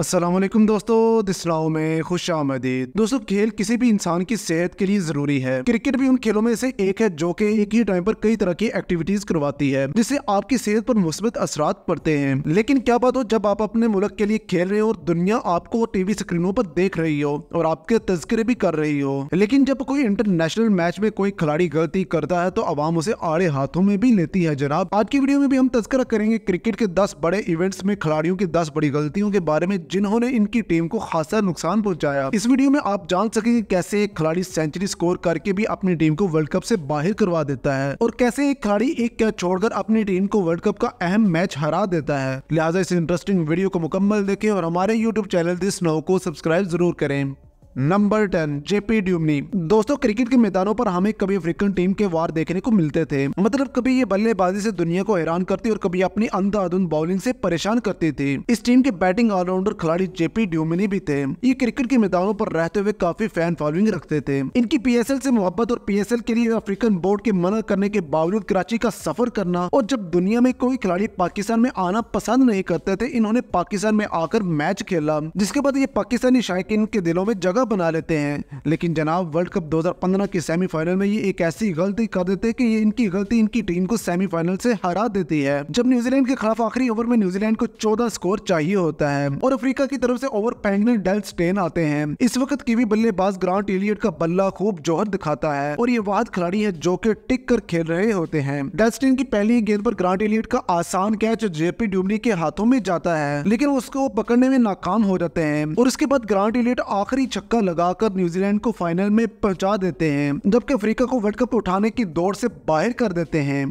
असलम दोस्तों दिसलाओ में खुश आमदीद दोस्तों खेल किसी भी इंसान की सेहत के लिए जरूरी है क्रिकेट भी उन खेलों में से एक है जो कि एक ही टाइम पर कई तरह की एक्टिविटीज करवाती है जिससे आपकी सेहत पर मुस्बित असरात पड़ते हैं लेकिन क्या बात हो जब आप अपने मुल्क के लिए खेल रहे हो और दुनिया आपको टीवी स्क्रीनों पर देख रही हो और आपके तस्करे भी कर रही हो लेकिन जब कोई इंटरनेशनल मैच में कोई खिलाड़ी गलती करता है तो आवाम उसे आड़े हाथों में भी लेती है जनाब आज की वीडियो में भी हम तस्करा करेंगे क्रिकेट के दस बड़े इवेंट्स में खिलाड़ियों की दस बड़ी गलतियों के बारे में जिन्होंने इनकी टीम को खासा नुकसान पहुंचाया इस वीडियो में आप जान सकेंगे कैसे एक खिलाड़ी सेंचुरी स्कोर करके भी अपनी टीम को वर्ल्ड कप से बाहर करवा देता है और कैसे एक खिलाड़ी एक कैच छोड़कर अपनी टीम को वर्ल्ड कप का अहम मैच हरा देता है लिहाजा इस इंटरेस्टिंग वीडियो को मुकम्मल देखे और हमारे यूट्यूब चैनल दिस नो को सब्सक्राइब जरूर करें नंबर टेन जेपी ड्यूमनी दोस्तों क्रिकेट के मैदानों पर हमें कभी अफ्रीकन टीम के वार देखने को मिलते थे मतलब कभी ये बल्लेबाजी से दुनिया को हैरान करती और कभी अपनी अंधाधुन बॉलिंग से परेशान करती थी इस टीम के बैटिंग ऑलराउंडर खिलाड़ी जेपी ड्यूमनी भी थे ये क्रिकेट के मैदानों पर रहते हुए काफी फैन फॉलोइंग रखते थे इनकी एल से मोहब्बत और एल के लिए अफ्रीकन बोर्ड के मना करने के बावजूद कराची का सफर करना और जब दुनिया में कोई खिलाड़ी पाकिस्तान में आना पसंद नहीं करते थे इन्होंने पाकिस्तान में आकर मैच खेला जिसके बाद ये पाकिस्तानी शायक के दिलों में जगह ज़्यादा बना लेते हैं लेकिन जनाब वर्ल्ड कप 2015 के सेमीफाइनल में ये एक ऐसी गलती कर देते हैं कि ये इनकी गलती इनकी टीम को सेमीफाइनल से हरा देती है जब न्यूजीलैंड के खिलाफ आखिरी ओवर में न्यूजीलैंड को चौदह स्कोर चाहिए होता है और अफ्रीका की तरफ से ओवर पैंगन डेल स्टेन आते हैं इस वक्त कीवी बल्लेबाज ग्रांट एलियट का बल्ला खूब जोहर दिखाता है और ये वाद खिलाड़ी है जो कि टिक कर खेल रहे होते हैं डेल स्टेन की पहली गेंद पर ग्रांट एलियट का आसान कैच जेपी डुबनी के हाथों में जाता है लेकिन उसको पकड़ने में नाकाम हो जाते हैं और उसके बाद ग्रांट एलियट आखिरी छक्का छक्का लगाकर न्यूजीलैंड को फाइनल में पहुंचा देते हैं जबकि अफ्रीका को वर्ल्ड कप उठाने की दौड़ से बाहर कर देते हैं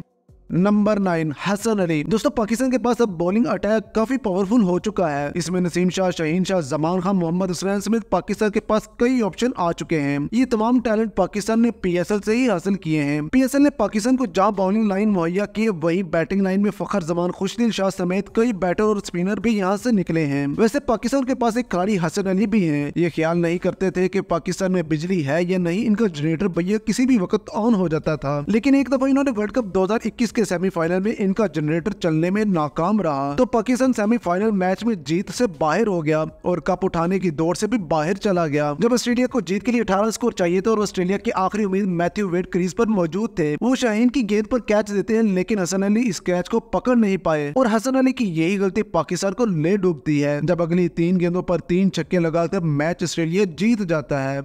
नंबर नाइन हसन अली दोस्तों पाकिस्तान के पास अब बॉलिंग अटैक काफी पावरफुल हो चुका है इसमें नसीम शाह शहीन शाह जमान खान मोहम्मद हुसैन समेत पाकिस्तान के पास कई ऑप्शन आ चुके हैं ये तमाम टैलेंट पाकिस्तान ने पी से ही हासिल किए हैं पी ने पाकिस्तान को जहाँ बॉलिंग लाइन मुहैया की वही बैटिंग लाइन में फखर जमान खुशदिल शाह समेत कई बैटर और स्पिनर भी यहाँ से निकले हैं वैसे पाकिस्तान के पास एक खिलाड़ी हसन अली भी है ये ख्याल नहीं करते थे की पाकिस्तान में बिजली है या नहीं इनका जनरेटर भैया किसी भी वक्त ऑन हो जाता था लेकिन एक दफा इन्होंने वर्ल्ड कप दो के के सेमीफाइनल में इनका जनरेटर चलने में नाकाम रहा तो पाकिस्तान सेमीफाइनल मैच में जीत से बाहर हो गया और कप उठाने की दौड़ से भी बाहर चला गया जब ऑस्ट्रेलिया को जीत के लिए अठारह स्कोर चाहिए था और ऑस्ट्रेलिया की आखिरी उम्मीद मैथ्यू वेट क्रीज पर मौजूद थे वो शाहीन की गेंद पर कैच देते हैं लेकिन हसन अली इस कैच को पकड़ नहीं पाए और हसन अली की यही गलती पाकिस्तान को ले डूबती है जब अगली तीन गेंदों पर तीन छक्के लगाकर मैच ऑस्ट्रेलिया जीत जाता है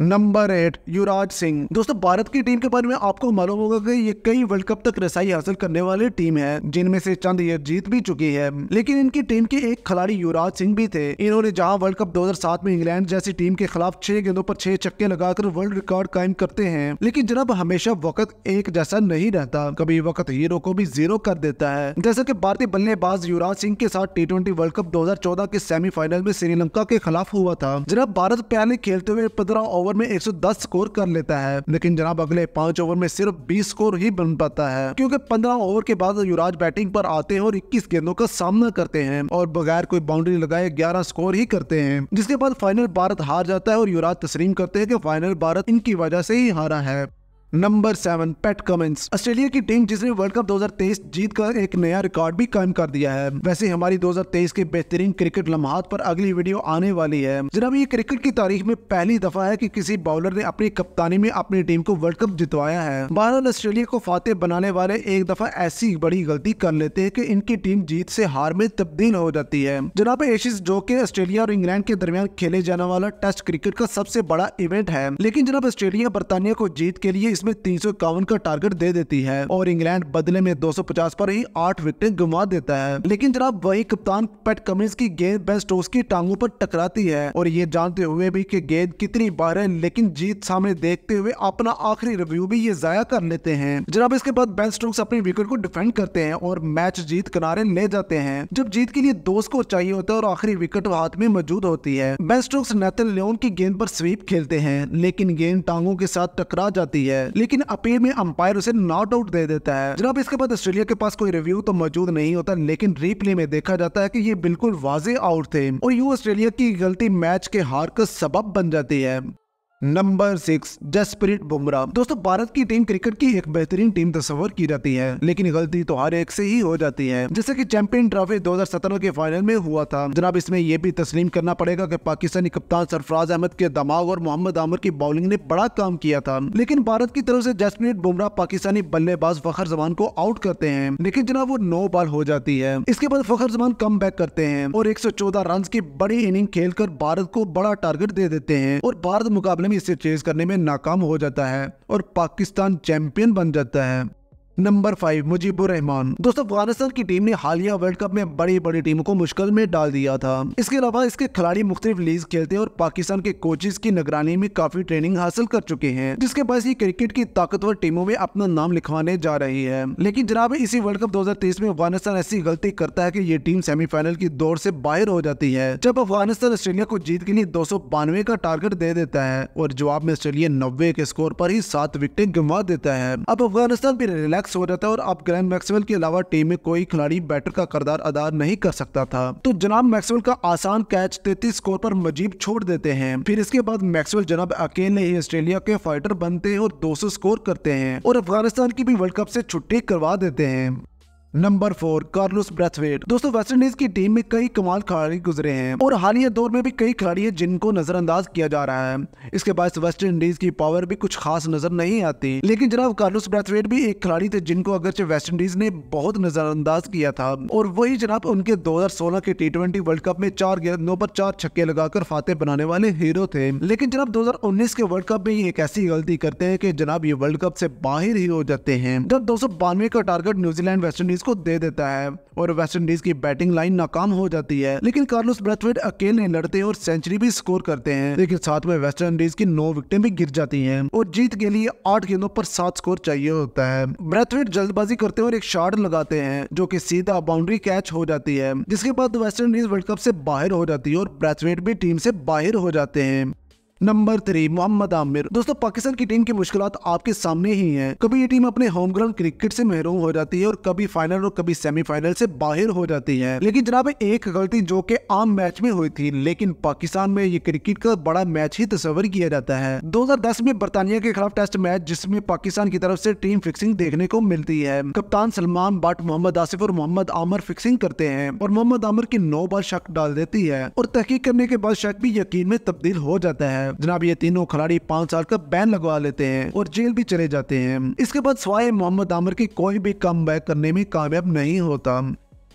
नंबर एट युवराज सिंह दोस्तों भारत की टीम के बारे में आपको मालूम होगा कि ये कई वर्ल्ड कप तक रसाई हासिल करने वाली टीम है जिनमें से चंद ये जीत भी चुकी है लेकिन इनकी टीम के एक खिलाड़ी युवराज सिंह भी थे इन्होंने जहां वर्ल्ड कप 2007 में इंग्लैंड जैसी टीम के खिलाफ छह गेंदों पर छह छक्के लगाकर वर्ल्ड रिकॉर्ड कायम करते हैं लेकिन जनाब हमेशा वक्त एक जैसा नहीं रहता कभी वक्त हीरो को भी जीरो कर देता है जैसे की भारतीय बल्लेबाज युवराज सिंह के साथ टी वर्ल्ड कप दो के सेमीफाइनल में श्रीलंका के खिलाफ हुआ था जनाब भारत पहले खेलते हुए पंद्रह ओवर में 110 स्कोर कर लेता है लेकिन जनाब अगले पांच ओवर में सिर्फ बीस स्कोर ही बन पाता है क्योंकि पंद्रह ओवर के बाद युवराज बैटिंग पर आते हैं और इक्कीस गेंदों का सामना करते हैं और बगैर कोई बाउंड्री लगाए ग्यारह स्कोर ही करते हैं जिसके बाद फाइनल भारत हार जाता है और युवराज तस्लीम करते हैं कि फाइनल भारत इनकी वजह से ही हारा है number seven Pat Cummins Australia की टीम जिसने वर्ल्ड कप 2023 जीत कर एक नया रिकॉर्ड भी कायम कर दिया है वैसे हमारी 2023 के बेहतरीन क्रिकेट लम्हात पर अगली वीडियो आने वाली है जनाब ये क्रिकेट की तारीख में पहली दफा है कि किसी बॉलर ने अपनी कप्तानी में अपनी टीम को वर्ल्ड कप जितवाया है बहरहाल ऑस्ट्रेलिया को फाते बनाने वाले एक दफा ऐसी बड़ी गलती कर लेते हैं की इनकी टीम जीत ऐसी हार में तब्दील हो जाती है जनाब एशिज जो की ऑस्ट्रेलिया और इंग्लैंड के दरमियान खेले जाने वाला टेस्ट क्रिकेट का सबसे बड़ा इवेंट है लेकिन जनाब ऑस्ट्रेलिया बरतानिया को जीत के लिए इसमें तीन का टारगेट दे देती है और इंग्लैंड बदले में 250 पर ही आठ विकेट गुमा देता है लेकिन जनाब वही कप्तान पैट कमिंस की गेंद बेस्टोस की टांगों पर टकराती है और ये जानते हुए भी की गेंद कितनी बार है लेकिन जीत सामने देखते हुए अपना आखिरी रिव्यू भी ये जाया कर लेते हैं जनाब इसके बाद बेन स्टोक्स अपनी विकेट को डिफेंड करते हैं और मैच जीत किनारे ले जाते हैं जब जीत के लिए दो स्कोर चाहिए होता है और आखिरी विकेट हाथ में मौजूद होती है बेन स्टोक्स नेथन लियोन की गेंद पर स्वीप खेलते हैं लेकिन गेंद टांगों के साथ टकरा जाती है लेकिन अपील में अंपायर उसे नॉट आउट दे देता है जनाब इसके बाद ऑस्ट्रेलिया के पास कोई रिव्यू तो मौजूद नहीं होता लेकिन रिप्ले में देखा जाता है की ये बिल्कुल वाजे आउट थे और यू ऑस्ट्रेलिया की गलती मैच के हार का सबब बन जाती है नंबर सिक्स जसप्रीत बुमराह दोस्तों भारत की टीम क्रिकेट की एक बेहतरीन टीम तस्वर की जाती है लेकिन गलती तो हर एक से ही हो जाती है जैसे कि चैंपियन ट्रॉफी 2017 के फाइनल में हुआ था जनाब इसमें यह भी तस्लीम करना पड़ेगा कि पाकिस्तानी कप्तान सरफराज अहमद के दमाग और मोहम्मद आमर की बॉलिंग ने बड़ा काम किया था लेकिन भारत की तरफ से जसप्रीत बुमराह पाकिस्तानी बल्लेबाज फखर जमान को आउट करते हैं लेकिन जनाब वो नौ बॉल हो जाती है इसके बाद फखर जमान कम करते हैं और एक सौ रन की बड़ी इनिंग खेल भारत को बड़ा टारगेट दे देते हैं और भारत मुकाबले इसे चेज करने में नाकाम हो जाता है और पाकिस्तान चैंपियन बन जाता है नंबर फाइव मुजीबुर रहमान दोस्तों अफगानिस्तान की टीम ने हालिया वर्ल्ड कप में बड़ी बड़ी टीमों को मुश्किल में डाल दिया था इसके अलावा इसके खिलाड़ी मुख्तलिफ लीग खेलते हैं और पाकिस्तान के कोचेज की निगरानी में काफी ट्रेनिंग हासिल कर चुके हैं जिसके बाद ये क्रिकेट की ताकतवर टीमों में अपना नाम लिखवाने जा रही है लेकिन जनाब इसी वर्ल्ड कप दो में अफगानिस्तान ऐसी गलती करता है की ये टीम सेमीफाइनल की दौड़ ऐसी बाहर हो जाती है जब अफगानिस्तान ऑस्ट्रेलिया को जीत के लिए दो का टारगेट दे देता है और जवाब में ऑस्ट्रेलिया नब्बे के स्कोर पर ही सात विकेट गंवा देता है अब अफगानिस्तान भी रिलैक्स मैक्स हो जाता है और अब ग्रैंड मैक्सवेल के अलावा टीम में कोई खिलाड़ी बैटर का करदार अदा नहीं कर सकता था तो जनाब मैक्सवेल का आसान कैच तैतीस स्कोर पर मजीब छोड़ देते हैं फिर इसके बाद मैक्सवेल जनाब अकेले ही ऑस्ट्रेलिया के फाइटर बनते हैं और दो स्कोर करते हैं और अफगानिस्तान की भी वर्ल्ड कप से छुट्टी करवा देते हैं नंबर फोर कार्लोस ब्रेथवेट दोस्तों वेस्ट इंडीज की टीम में कई कमाल खिलाड़ी गुजरे हैं और हालिया दौर में भी कई खिलाड़ी हैं जिनको नजरअंदाज किया जा रहा है इसके बाद वेस्ट इंडीज की पावर भी कुछ खास नजर नहीं आती लेकिन जनाब कार्लोस ब्रेथवेट भी एक खिलाड़ी थे जिनको अगरचे वेस्ट इंडीज ने बहुत नजरअंदाज किया था और वही जनाब उनके दो के टी वर्ल्ड कप में चार गेंदों पर चार छक्के लगाकर फाते बनाने वाले हीरो थे लेकिन जनाब दो के वर्ल्ड कप में एक ऐसी गलती करते हैं की जनाब ये वर्ल्ड कप से बाहर ही हो जाते हैं जब दो का target New Zealand West Indies Indies को दे देता है और वेस्ट इंडीज की बैटिंग लाइन नाकाम हो जाती है लेकिन कार्लोस ब्रेथवेट अकेले लड़ते और सेंचुरी भी स्कोर करते हैं लेकिन साथ में वेस्ट इंडीज की नौ विकेटें भी गिर जाती है और जीत के लिए आठ गेंदों पर सात स्कोर चाहिए होता है ब्रेथवेट जल्दबाजी करते और एक शॉट लगाते हैं जो की सीधा बाउंड्री कैच हो जाती है जिसके बाद वेस्ट इंडीज वर्ल्ड कप से बाहर हो जाती है और ब्रेथवेट भी टीम से बाहर हो जाते हैं नंबर थ्री मोहम्मद आमिर दोस्तों पाकिस्तान की टीम की मुश्किल आपके सामने ही है कभी ये टीम अपने होम ग्राउंड क्रिकेट से महरूम हो जाती है और कभी फाइनल और कभी सेमीफाइनल से बाहर हो जाती है लेकिन जनाब एक गलती जो कि आम मैच में हुई थी लेकिन पाकिस्तान में ये क्रिकेट का बड़ा मैच ही तस्वर किया जाता है दो में बरतानिया के खिलाफ टेस्ट मैच जिसमे पाकिस्तान की तरफ से टीम फिक्सिंग देखने को मिलती है कप्तान सलमान बट मोहम्मद आसिफ और मोहम्मद आमर फिक्सिंग करते हैं और मोहम्मद आमर की नौ बार शक डाल देती है और तहकीक करने के बाद शक भी यकीन में तब्दील हो जाता है जनाब ये तीनों खिलाड़ी पांच साल का बैन लगवा लेते हैं और जेल भी चले जाते हैं इसके बाद सवाए मोहम्मद आमिर की कोई भी कम करने में कामयाब नहीं होता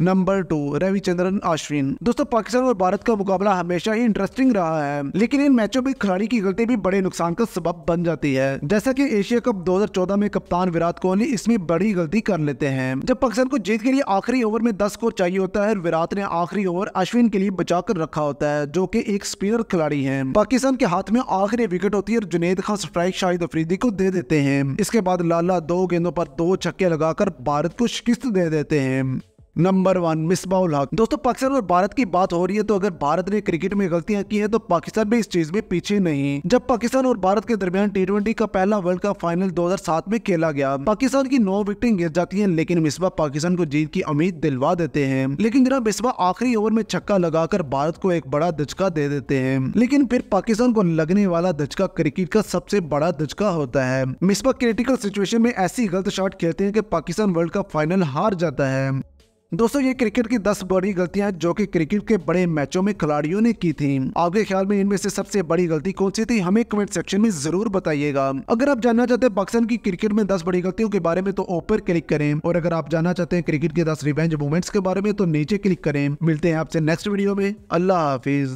नंबर टू रविचंद्रन अश्विन दोस्तों पाकिस्तान और भारत का मुकाबला हमेशा ही इंटरेस्टिंग रहा है लेकिन इन मैचों में खिलाड़ी की गलती भी बड़े नुकसान का सबब बन जाती है जैसा कि एशिया कप 2014 में कप्तान विराट कोहली इसमें बड़ी गलती कर लेते हैं जब पाकिस्तान को जीत के लिए आखिरी ओवर में दस स्कोर चाहिए होता है विराट ने आखिरी ओवर अश्विन के लिए बचा कर रखा होता है जो की एक स्पिनर खिलाड़ी है पाकिस्तान के हाथ में आखिरी विकेट होती है और जुनेद खान स्ट्राइक शाहिद अफरीदी को दे देते हैं इसके बाद लाला दो गेंदों पर दो छक्के लगाकर भारत को शिकस्त दे देते हैं नंबर वन मिसबा हक दोस्तों पाकिस्तान और भारत की बात हो रही है तो अगर भारत ने क्रिकेट में गलतियां की है तो पाकिस्तान भी इस चीज में पीछे नहीं जब पाकिस्तान और भारत के दरमियान टी का पहला वर्ल्ड कप फाइनल 2007 में खेला गया पाकिस्तान की नौ विकेटें गिर जाती हैं लेकिन मिसबा पाकिस्तान को जीत की उम्मीद दिलवा देते हैं लेकिन जरा मिसबा आखिरी ओवर में छक्का लगाकर भारत को एक बड़ा धचका दे देते हैं लेकिन फिर पाकिस्तान को लगने वाला धचका क्रिकेट का सबसे बड़ा धचका होता है मिसबा क्रिटिकल सिचुएशन में ऐसी गलत शॉट खेलते हैं कि पाकिस्तान वर्ल्ड कप फाइनल हार जाता है दोस्तों ये क्रिकेट की 10 बड़ी गलतियां जो कि क्रिकेट के बड़े मैचों में खिलाड़ियों ने की थी आपके ख्याल में इनमें से सबसे बड़ी गलती कौन सी थी हमें कमेंट सेक्शन में जरूर बताइएगा अगर आप जानना चाहते हैं पाकिस्तान की क्रिकेट में दस बड़ी गलतियों के बारे में तो ऊपर क्लिक करें और अगर आप जानना चाहते हैं क्रिकेट के दस रिवेंज मूवमेंट्स के बारे में तो नीचे क्लिक करें मिलते हैं आपसे नेक्स्ट वीडियो में अल्लाह हाफिज